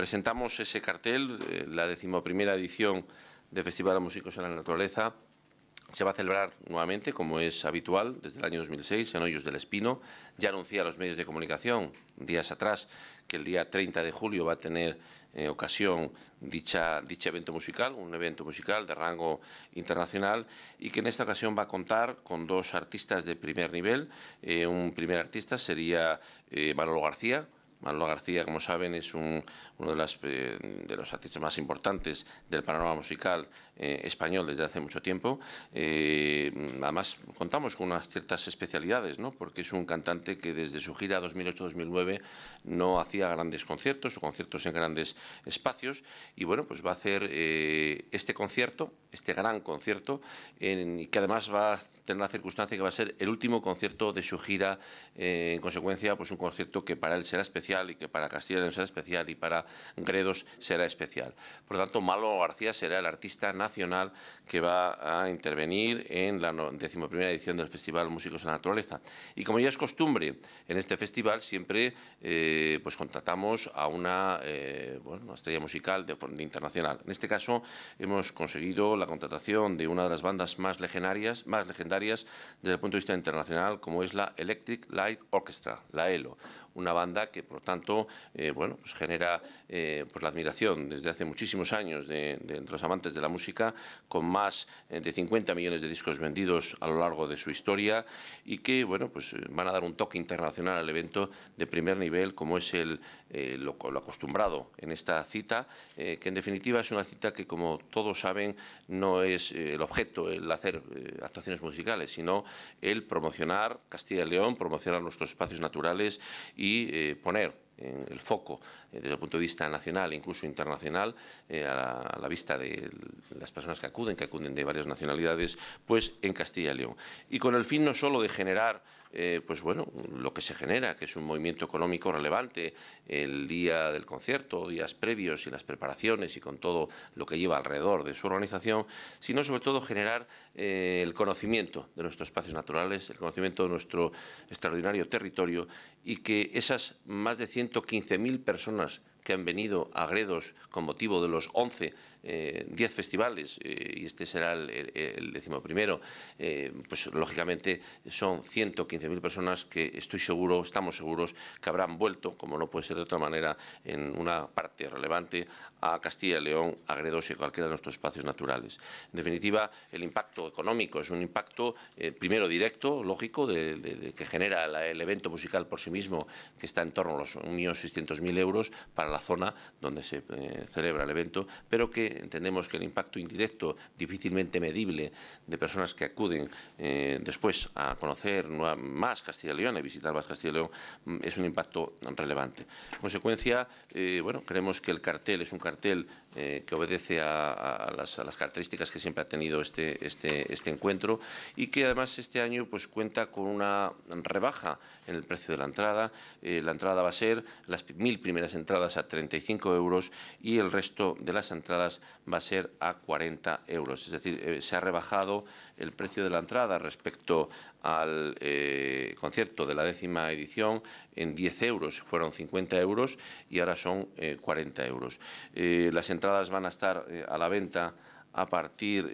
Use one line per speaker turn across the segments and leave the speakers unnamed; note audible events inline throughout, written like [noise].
Presentamos ese cartel, eh, la decimoprimera edición del Festival de Músicos en la Naturaleza. Se va a celebrar nuevamente, como es habitual, desde el año 2006 en Hoyos del Espino. Ya anuncié a los medios de comunicación días atrás que el día 30 de julio va a tener eh, ocasión dicha, dicho evento musical, un evento musical de rango internacional y que en esta ocasión va a contar con dos artistas de primer nivel. Eh, un primer artista sería Manolo García, Manolo García, como saben, es uno eh, de, los artistas más importantes del panorama musical eh, español desde hace mucho tiempo. Eh, además, contamos con unas ciertas especialidades, ¿no? porque es un cantante que desde su gira 2008-2009 no hacía grandes conciertos o conciertos en grandes espacios. Y bueno, pues va a hacer este concierto, este gran concierto, y que además va a tener la circunstancia de que va a ser el último concierto de su gira. en consecuencia, pues un concierto que para él será especial y que para Castilla y será especial y para Gredos será especial. Por lo tanto, Malo García será el artista nacional que va a intervenir en la decimoprimera edición del Festival Músicos en la Naturaleza. Y como ya es costumbre, en este festival siempre eh, pues contratamos a una, eh, estrella musical de, internacional. En este caso hemos conseguido la contratación de una de las bandas más legendarias, más legendarias desde el punto de vista internacional, como es la Electric Light Orchestra, la ELO, una banda que, por lo tanto, eh, bueno, pues genera eh, pues la admiración desde hace muchísimos años de, los amantes de la música, con más eh, de 50 millones de discos vendidos a lo largo de su historia y que, bueno, pues van a dar un toque internacional al evento de primer nivel, como es el, lo, lo, acostumbrado en esta cita, que en definitiva es una cita que, como todos saben, no es el objeto, el hacer actuaciones musicales, sino el promocionar Castilla y León, promocionar nuestros espacios naturales y eh, poner en el foco eh, desde el punto de vista nacional e incluso internacional, eh, a, la, vista de las personas que acuden, que acuden de varias nacionalidades, pues en Castilla y León. Y con el fin no solo de generar, eh, pues bueno, lo que se genera, que es un movimiento económico relevante, el día del concierto, días previos y las preparaciones y con todo lo que lleva alrededor de su organización, sino sobre todo generar el conocimiento de nuestros espacios naturales, el conocimiento de nuestro extraordinario territorio y que esas más de 100 15.000 personas que han venido a Gredos con motivo de los 11, 10 eh, festivales, eh, y este será el, el, primero decimoprimero, eh, pues lógicamente son 115.000 personas que estoy seguro, estamos seguros, que habrán vuelto, como no puede ser de otra manera, en una parte relevante a Castilla León, a Gredos y a cualquiera de nuestros espacios naturales. En definitiva, el impacto económico es un impacto, primero directo, lógico, de, que genera el evento musical por sí mismo, que está en torno a los 1.600.000 euros, para la zona donde se eh, celebra el evento, pero que entendemos que el impacto indirecto, difícilmente medible, de personas que acuden eh, después a conocer más Castilla y León, y visitar más Castilla y León, mm, es un impacto relevante. En consecuencia, eh, bueno, creemos que el cartel es un cartel que obedece a, las, características que siempre ha tenido este, este, este, encuentro y que además este año pues, cuenta con una rebaja en el precio de la entrada. la entrada va a ser las mil primeras entradas 35 euros y el resto de las entradas va a ser a 40 euros. Es decir, eh, se ha rebajado el precio de la entrada respecto al eh, concierto de la décima edición en 10 euros, fueron 50 euros y ahora son 40 eh, euros. las entradas van a estar a la venta a partir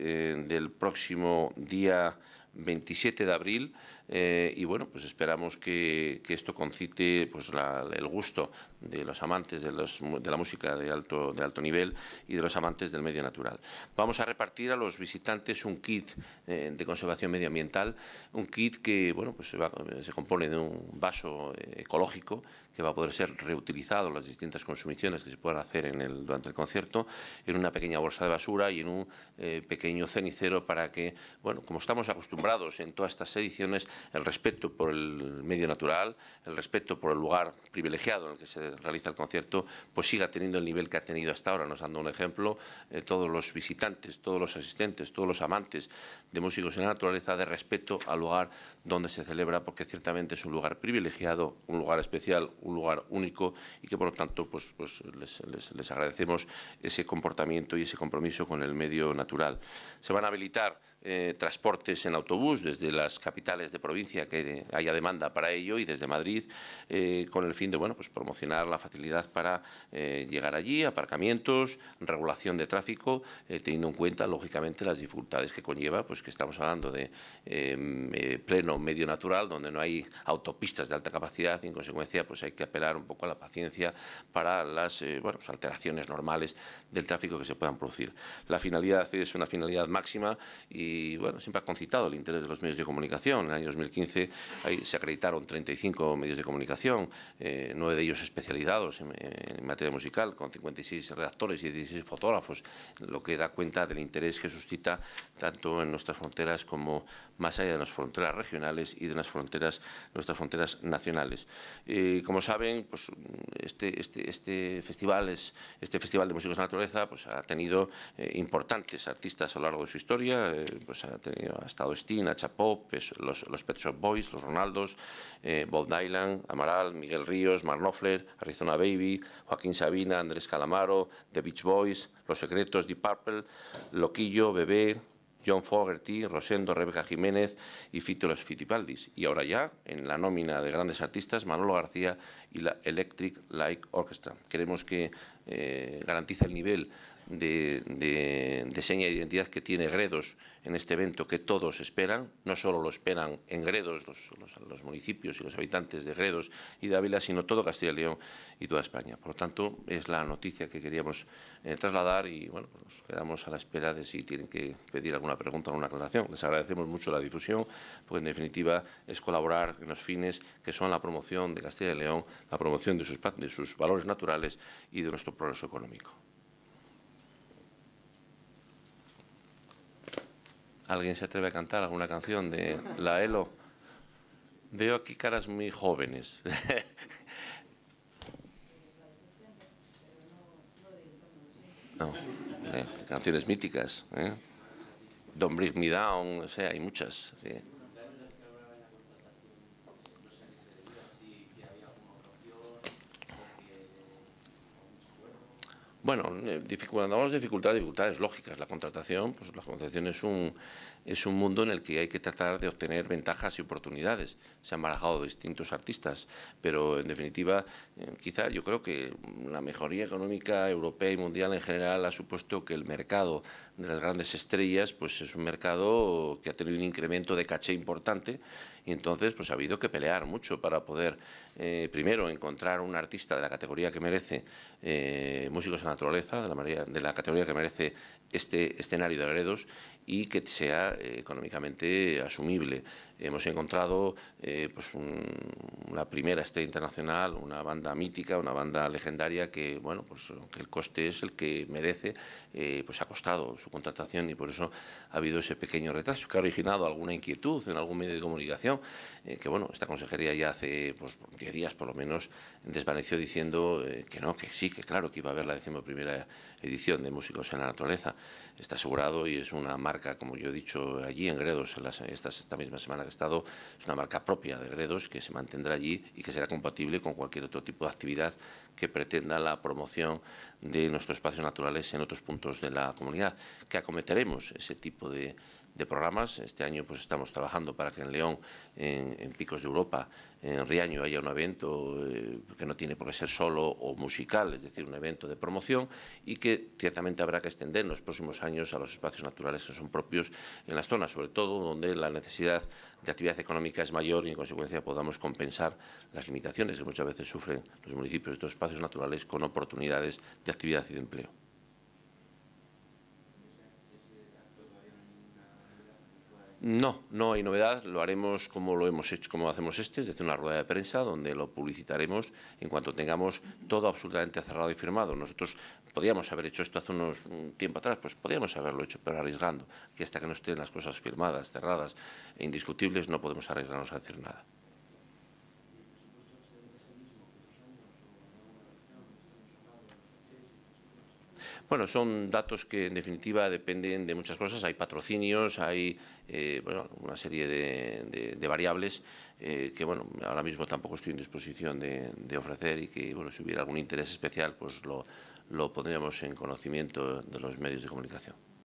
del próximo día 27 de abril. Eh, y bueno, pues esperamos que, esto concite pues, el gusto de los amantes de, la música de alto, de alto nivel y de los amantes del medio natural. Vamos a repartir a los visitantes un kit eh, de conservación medioambiental, un kit que bueno, pues se, compone de un vaso eh, ecológico que va a poder ser reutilizado las distintas consumiciones que se puedan hacer en el, durante el concierto, en una pequeña bolsa de basura y en un pequeño cenicero para que, bueno, como estamos acostumbrados en todas estas ediciones, el respeto por el medio natural, el respeto por el lugar privilegiado en el que se realiza el concierto, pues siga teniendo el nivel que ha tenido hasta ahora. Nos dando un ejemplo, eh, todos los visitantes, todos los asistentes, todos los amantes de músicos en la naturaleza, de respeto al lugar donde se celebra, porque ciertamente es un lugar privilegiado, un lugar especial, un lugar único y que por lo tanto pues, pues les, les agradecemos ese comportamiento y ese compromiso con el medio natural. Se van a habilitar eh, transportes en autobús desde las capitales de provincia que haya demanda para ello y desde Madrid eh, con el fin de bueno, pues promocionar la facilidad para eh, llegar allí, aparcamientos, regulación de tráfico, teniendo en cuenta lógicamente las dificultades que conlleva, pues que estamos hablando de em, pleno medio natural donde no hay autopistas de alta capacidad y en consecuencia pues hay que apelar un poco a la paciencia para las bueno, pues, alteraciones normales del tráfico que se puedan producir. La finalidad es una finalidad máxima y y bueno, siempre ha concitado el interés de los medios de comunicación. En el año 2015 se acreditaron 35 medios de comunicación, eh, nueve de ellos especializados en, materia musical, con 56 redactores y 16 fotógrafos, lo que da cuenta del interés que suscita tanto en nuestras fronteras como más allá de las fronteras regionales y de las fronteras, nuestras fronteras nacionales. como saben, pues este, este, este, festival es, este Festival de Músicos de Naturaleza pues, ha tenido eh, importantes artistas a lo largo de su historia, eh, pues ha, tenido, estado Steen, Chapop, los, los Pet Boys, los Ronaldos, eh, Bob Dylan, Amaral, Miguel Ríos, Mark Arizona Baby, Joaquín Sabina, Andrés Calamaro, The Beach Boys, Los Secretos, Deep Purple, Loquillo, Bebé, John Fogerty, Rosendo, Rebeca Jiménez y Fito Los Fitipaldis. Y ahora ya, en la nómina de grandes artistas, Manolo García y la Electric Light Orchestra. Queremos que eh, garantice el nivel de, de, seña de identidad que tiene Gredos en este evento que todos esperan, no solo lo esperan en Gredos los, los, municipios y los habitantes de Gredos y de Ávila, sino todo Castilla y León y toda España. Por lo tanto, es la noticia que queríamos eh, trasladar y bueno, pues nos quedamos a la espera de si tienen que pedir alguna pregunta o alguna aclaración. Les agradecemos mucho la difusión, porque en definitiva es colaborar en los fines que son la promoción de Castilla y León, la promoción de sus, de sus valores naturales y de nuestro progreso económico. ¿Alguien se atreve a cantar alguna canción de la ELO? Veo aquí caras muy jóvenes. [laughs] No, eh, canciones míticas. Eh. Don't Bring Me Down, o sea, hay muchas. Bueno, cuando hablamos eh, de dificultades, dificultades lógicas. La contratación, pues la contratación es un, es un mundo en el que hay que tratar de obtener ventajas y oportunidades. Se han barajado distintos artistas, pero en definitiva, eh, quizá yo creo que la mejoría económica europea y mundial en general ha supuesto que el mercado de las grandes estrellas, pues es un mercado que ha tenido un incremento de caché importante y entonces pues ha habido que pelear mucho para poder eh, primero encontrar un artista de la categoría que merece, músicos en naturaleza, de la, de la categoría que merece este escenario de agredos y que sea eh, económicamente asumible. Hemos encontrado eh, pues la primera estrella internacional, una banda mítica, una banda legendaria que, bueno, pues aunque el coste es el que merece, eh, pues ha costado su contratación y por eso ha habido ese pequeño retraso que ha originado alguna inquietud en algún medio de comunicación eh, que, bueno, esta consejería ya hace pues, 10 días por lo menos desvaneció diciendo que no, que sí, que claro que iba a haber la décimo primera edición de Músicos en la Naturaleza. Está asegurado y es una marca, como yo he dicho allí en Gredos, en las, esta, esta, misma semana que he estado, es una marca propia de Gredos que se mantendrá allí y que será compatible con cualquier otro tipo de actividad que pretenda la promoción de nuestros espacios naturales en otros puntos de la comunidad, que acometeremos ese tipo de de programas. Este año pues estamos trabajando para que en León, en, Picos de Europa, en Riaño haya un evento eh, que no tiene por qué ser solo o musical, es decir, un evento de promoción y que ciertamente habrá que extender en los próximos años a los espacios naturales que son propios en las zonas, sobre todo donde la necesidad de actividad económica es mayor y en consecuencia podamos compensar las limitaciones que muchas veces sufren los municipios de estos espacios naturales con oportunidades de actividad y de empleo. No, no hay novedad, lo haremos como lo hemos hecho, como hacemos este, es decir, una rueda de prensa donde lo publicitaremos en cuanto tengamos todo absolutamente cerrado y firmado. Nosotros podíamos haber hecho esto hace unos un tiempo atrás, pues podíamos haberlo hecho, pero arriesgando, que hasta que no estén las cosas firmadas, cerradas e indiscutibles, no podemos arriesgarnos a hacer nada. Bueno, son datos que en definitiva dependen de muchas cosas. Hay patrocinios, hay eh, una serie de, variables eh, que bueno, ahora mismo tampoco estoy en disposición de, de, ofrecer y que bueno, si hubiera algún interés especial pues lo, lo pondríamos en conocimiento de los medios de comunicación.